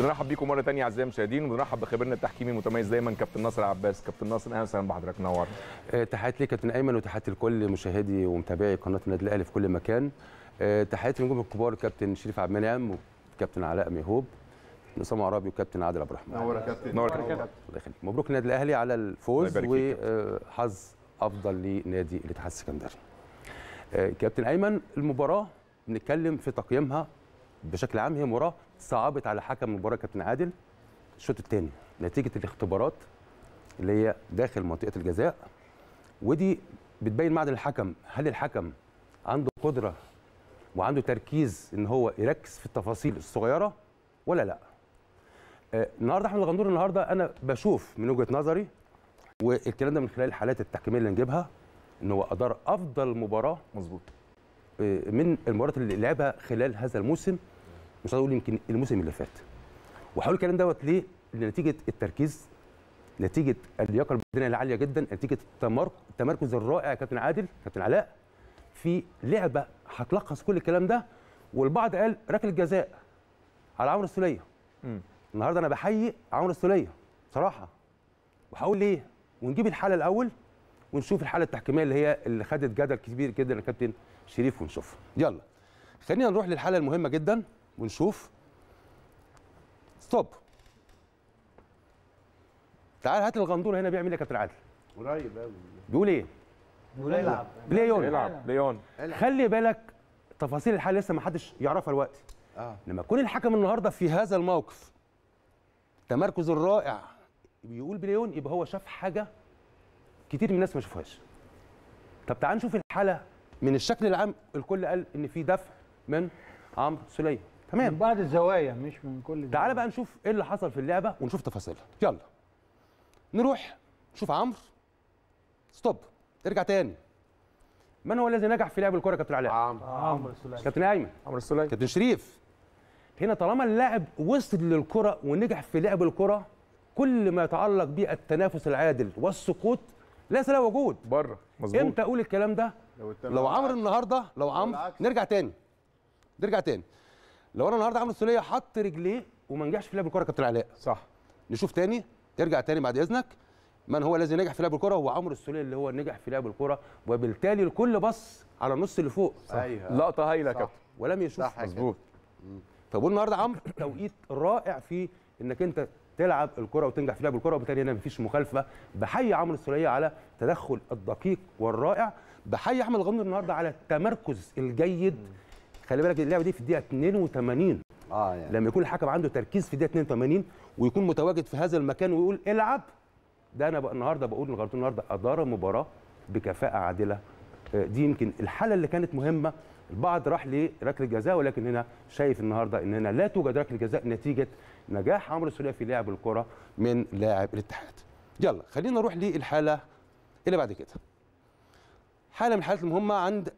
بنرحب بيكم مره ثانيه اعزائي المشاهدين وبنرحب بخبيرنا التحكيمي المتميز دايما كابتن ناصر عباس كابتن ناصر اهلا وسهلا بحضرتك نور آه، تحياتي ليك كابتن ايمن وتحياتي لكل مشاهدي ومتابعي قناه النادي الاهلي في كل مكان آه، تحياتي للنجوم الكبار كابتن شريف عبد المنعم وكابتن علاء ميهوب اسامه عرابي وكابتن عادل عبد الرحمن نور يا كابتن نور يا كابتن الله يخليك مبروك النادي الاهلي على الفوز وحظ آه، افضل لنادي الاتحاد السكندري كابتن ايمن المباراه بنتكلم في تقييمها بشكل عام هي مباراه صعبت على حكم المباراه كابتن عادل الشوط الثاني نتيجه الاختبارات اللي هي داخل منطقه الجزاء ودي بتبين معدن الحكم هل الحكم عنده قدره وعنده تركيز ان هو يركز في التفاصيل الصغيره ولا لا آه، النهارده احمد الغندور النهارده انا بشوف من وجهه نظري والكلام ده من خلال الحالات التحكيميه اللي نجيبها ان هو ادار افضل مباراه مظبوط آه، من المباريات اللي لعبها خلال هذا الموسم مش هقول يمكن الموسم اللي فات وهقول الكلام دوت ليه لنتيجه التركيز نتيجه اللياقه البدنيه العاليه جدا نتيجه التمركز الرائع يا كابتن عادل كابتن علاء في لعبه هتلخص كل الكلام ده والبعض قال ركله جزاء على عمرو السوليه النهارده انا بحيي عمرو السوليه صراحه وهقول ليه ونجيب الحاله الاول ونشوف الحاله التحكيميه اللي هي اللي خدت جدل كبير جدا يا كابتن شريف ونشوفها يلا خلينا نروح للحاله المهمه جدا ونشوف ستوب تعال هات الغندور هنا بيعمل ايه يا كابتن عادل قريب قوي إيه؟ بيقول ايه يلعب ليون يلعب ليون خلي بالك تفاصيل الحال لسه ما حدش يعرفها دلوقتي آه. لما يكون الحكم النهارده في هذا الموقف تمركز الرائع بيقول بليون يبقى هو شاف حاجه كتير من الناس ما شافوهاش طب تعال نشوف الحاله من الشكل العام الكل قال ان في دفع من عمرو سليم تمام من بعض الزوايا مش من كل زوايا. تعال بقى نشوف ايه اللي حصل في اللعبه ونشوف تفاصيلها يلا نروح نشوف عمرو ستوب ارجع تاني من هو الذي نجح في لعب الكره كابتن علاء عمرو عمرو السليم كابتن ايمن عمرو السليم كابتن شريف هنا طالما اللاعب وصل للكره ونجح في لعب الكره كل ما يتعلق بالتنافس العادل والسقوط ليس له وجود بره مظبوط امتى اقول الكلام ده لو, لو عمرو النهارده لو عمرو نرجع تاني نرجع تاني لو انا النهارده عامل الثنائيه حط رجليه وما نجحش في لعب الكره كابتن علاء صح نشوف تاني ترجع تاني بعد اذنك من هو الذي نجح في لعب الكره هو عمرو السوليه اللي هو نجح في لعب الكره وبالتالي الكل بص على النص اللي فوق صح. ايوه لقطه هايله كابتن ولم يشوف مظبوط فبقول النهارده عمرو توقيت رائع في انك انت تلعب الكره وتنجح في لعب الكره وبالتالي هنا مفيش مخالفه بحيي عمرو السوليه على التدخل الدقيق والرائع بحيي احمد غندر النهارده على التمركز الجيد م. خلي بالك اللعبه دي في الدقيقه 82 اه يعني. لما يكون الحكم عنده تركيز في الدقيقه 82 ويكون متواجد في هذا المكان ويقول العب ده انا بقى النهارده بقول لغايه النهارده ادار المباراه بكفاءه عادله آه، دي يمكن الحاله اللي كانت مهمه البعض راح لركله جزاء ولكن هنا شايف النهارده ان هنا لا توجد ركله جزاء نتيجه نجاح عمرو السوليه في لعب الكره من لاعب الاتحاد يلا خلينا نروح للحاله اللي بعد كده حاله من الحالات المهمه عند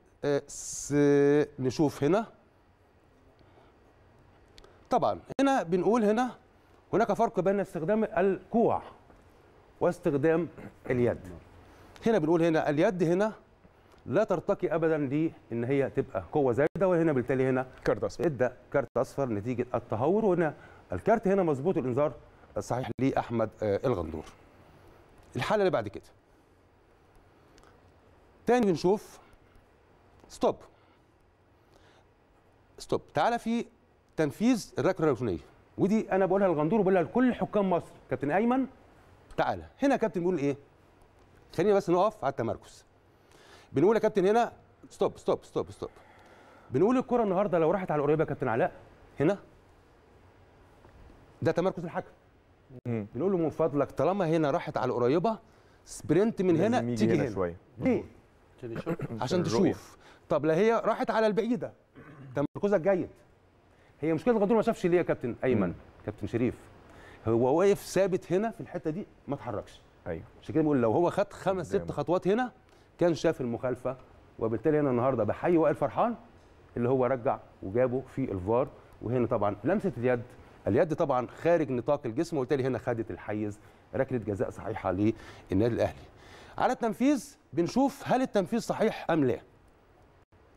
نشوف هنا طبعا هنا بنقول هنا هناك فرق بين استخدام الكوع واستخدام اليد هنا بنقول هنا اليد هنا لا ترتقي ابدا لان هي تبقى قوه زايده وهنا بالتالي هنا كارت اصفر ادى كارت اصفر نتيجه التهور وهنا الكارت هنا مظبوط الانذار الصحيح لاحمد آه، الغندور الحاله اللي بعد كده تاني بنشوف ستوب ستوب تعالى في تنفيذ الركله الركنيه ودي انا بقولها للغندور وبقولها لكل حكام مصر كابتن ايمن تعالى هنا كابتن بيقول ايه خلينا بس نقف على التمركز بنقول يا كابتن هنا ستوب ستوب ستوب ستوب بنقول الكره النهارده لو راحت على القريبه يا كابتن علاء هنا ده تمركز الحكم بنقول له من فضلك طالما هنا راحت على القريبه سبرنت من هنا تيجي هنا, هنا. شويه ليه عشان تشوف طب لا هي راحت على البعيده تمركزك جيد هي مشكله الغندور ما شافش ليه يا كابتن ايمن كابتن شريف هو واقف ثابت هنا في الحته دي ما اتحركش ايوه عشان كده بقول لو هو خد خمس ست خطوات هنا كان شاف المخالفه وبالتالي هنا النهارده بحي وائل فرحان اللي هو رجع وجابه في الفار وهنا طبعا لمسه اليد اليد طبعا خارج نطاق الجسم وبالتالي هنا خدت الحيز ركله جزاء صحيحه للنادي الاهلي على التنفيذ بنشوف هل التنفيذ صحيح أم لا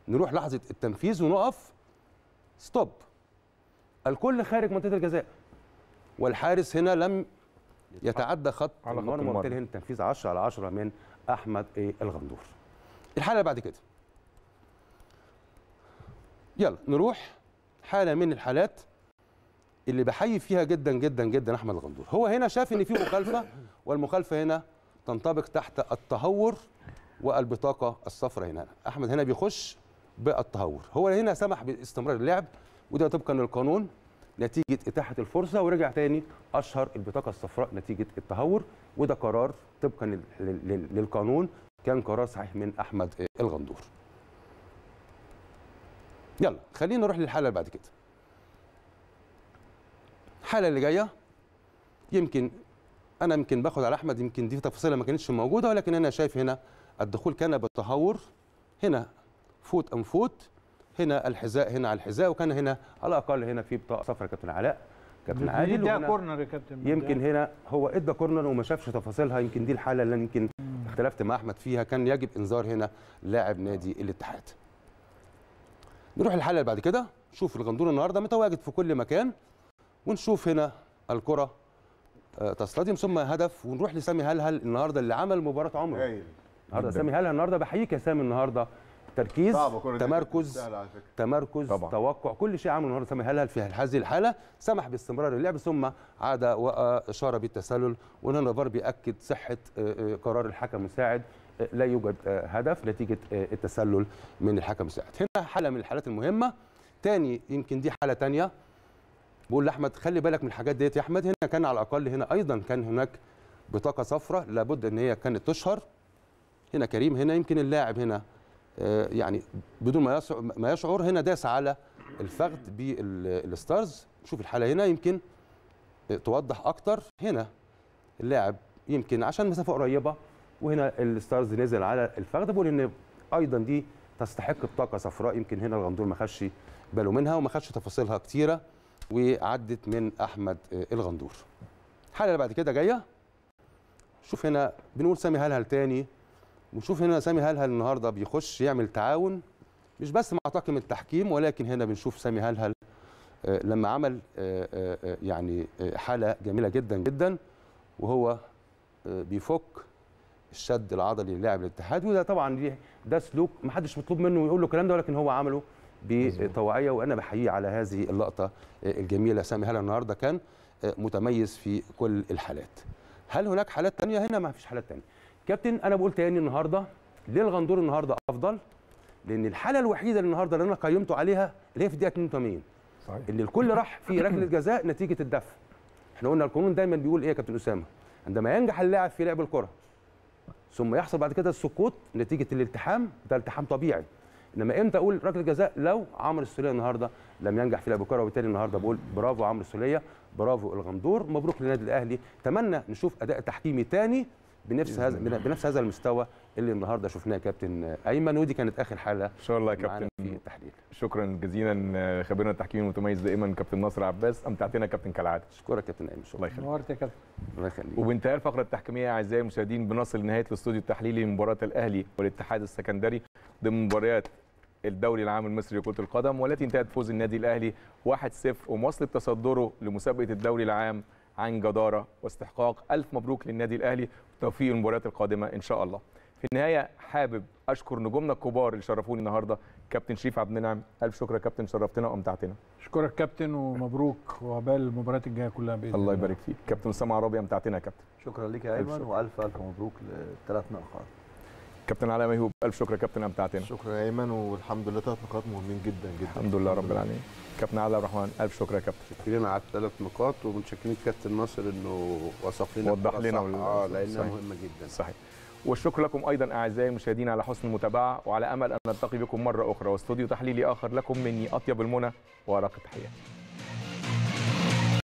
نروح لحظة التنفيذ ونقف ستوب الكل خارج منطقة الجزاء والحارس هنا لم يتعدى خط على المرمى وبالتالي هنا التنفيذ 10 على 10 من أحمد إيه الغندور الحالة اللي بعد كده يلا نروح حالة من الحالات اللي بحيي فيها جدا جدا جدا احمد الغندور هو هنا شاف ان في مخالفه والمخالفه هنا تنطبق تحت التهور والبطاقه الصفراء هنا احمد هنا بيخش بالتهور هو هنا سمح باستمرار اللعب وده طبقا للقانون نتيجه اتاحه الفرصه ورجع تاني اشهر البطاقه الصفراء نتيجه التهور وده قرار طبقا للقانون كان قرار صحيح من احمد الغندور يلا خلينا نروح للحاله اللي بعد كده الحاله اللي جايه يمكن انا يمكن باخد على احمد يمكن دي تفاصيل ما كانتش موجوده ولكن انا شايف هنا الدخول كان بالتهور هنا فوت ام فوت هنا الحذاء هنا على الحذاء وكان هنا على الاقل هنا في بطاقه صفراء كابتن علاء كابتن عادل دي كورنر يا كابتن يمكن هنا هو ادى كورنر وما شافش تفاصيلها يمكن دي الحاله اللي يمكن اختلفت مع احمد فيها كان يجب انذار هنا لاعب نادي الاتحاد نروح الحاله اللي بعد كده نشوف الغندور النهارده متواجد في كل مكان ونشوف هنا الكره تصطدم ثم هدف ونروح لسامي هلهل النهارده اللي عمل مباراه عمره النهارده سامي هلهل النهارده بحييك يا سامي النهارده تركيز تمركز تمركز طبعا. توقع كل شيء عمله النهارده سامي هلهل في هذه الحاله سمح باستمرار اللعب ثم عاد واشار بالتسلل وهنا فار بياكد صحه آه، آه، قرار الحكم المساعد آه، لا يوجد هدف نتيجه التسلل من الحكم المساعد هنا حاله من الحالات المهمه تاني يمكن دي حاله ثانيه بقول لاحمد خلي بالك من الحاجات ديت يا احمد هنا كان على الاقل هنا ايضا كان هناك بطاقه صفراء لابد ان هي كانت تشهر هنا كريم هنا يمكن اللاعب هنا آه، يعني بدون ما ما يشعر هنا داس على الفخذ بالستارز شوف الحاله هنا يمكن توضح اكتر هنا اللاعب يمكن عشان مسافه قريبه وهنا الستارز نزل على الفخذ بقول ان ايضا دي تستحق بطاقه صفراء يمكن هنا الغندور ما خدش باله منها وما خدش تفاصيلها كتيره وعدت من احمد آه، الغندور الحاله اللي بعد كده جايه شوف هنا بنقول سامي هلهل تاني ونشوف هنا سامي هلهل النهارده بيخش يعمل تعاون مش بس مع طاقم التحكيم ولكن هنا بنشوف سامي هلهل آه، لما عمل آه، يعني حاله جميله جدا جدا وهو بيفك الشد العضلي للاعب الاتحاد وده طبعا ده سلوك محدش مطلوب منه يقول له الكلام ده ولكن هو عمله بطوعيه وانا بحييه على هذه اللقطه آه، الجميله سامي هلا النهارده كان آه، متميز في كل الحالات هل هناك حالات تانية هنا ما فيش حالات تانية كابتن انا بقول تاني النهارده ليه الغندور النهارده افضل لان الحاله الوحيده اللي النهارده اللي انا قيمته عليها اللي هي في الدقيقه 82 صحيح اللي الكل راح في ركله جزاء نتيجه الدفع احنا قلنا القانون دايما بيقول ايه يا كابتن اسامه عندما ينجح اللاعب في لعب الكره ثم يحصل بعد كده السقوط نتيجه الالتحام ده التحام طبيعي انما امتى اقول ركله جزاء لو عمرو السوليه النهارده لم ينجح في لعب الكره وبالتالي النهارده بقول برافو عمرو السوليه برافو الغندور مبروك للنادي الاهلي اتمنى نشوف اداء تحكيمي ثاني بنفس هذا بنفس هذا المستوى اللي النهارده شفناه كابتن ايمن ودي كانت اخر حاله ان شاء الله يا كابتن في التحليل شكرا جزيلا آه، خبيرنا التحكيمي المتميز دائما كابتن ناصر عباس امتعتنا كابتن كالعاده اشكرك كابتن ايمن شكرا الله يخليك نورت يا كابتن الله يخليك وبانتهاء الفقره التحكيميه اعزائي المشاهدين بنصل لنهايه الاستوديو التحليلي لمباراه الاهلي والاتحاد السكندري ضمن مباريات الدوري العام المصري لكرة القدم والتي انتهت فوز النادي الأهلي 1-0 ومواصلة تصدره لمسابقة الدوري العام عن جدارة واستحقاق ألف مبروك للنادي الأهلي وتوفيق المباريات القادمة إن شاء الله في النهاية حابب أشكر نجومنا الكبار اللي شرفوني النهاردة كابتن شريف عبد المنعم ألف شكر يا كابتن شرفتنا وأمتعتنا أشكرك كابتن ومبروك وعبال المباريات الجاية كلها بإذن الله الله يبارك فيك كابتن أسامة عرابي أمتعتنا يا كابتن شكرا لك يا أيمن وألف ألف مبروك للثلاث نقاط كابتن علاء ميهوب الف شكر يا كابتن امتعتنا شكرا يا ايمن والحمد لله ثلاث نقاط مهمين جدا جدا الحمد لله رب العالمين كابتن علاء الرحمن الف شكر يا كابتن شكرا على الثلاث نقاط ومتشكرين كابتن ناصر انه وثق لنا وضح لنا اه لانها مهمه جدا صحيح والشكر لكم ايضا اعزائي المشاهدين على حسن المتابعه وعلى امل ان نلتقي بكم مره اخرى واستوديو تحليلي اخر لكم مني اطيب المنى وارق التحيه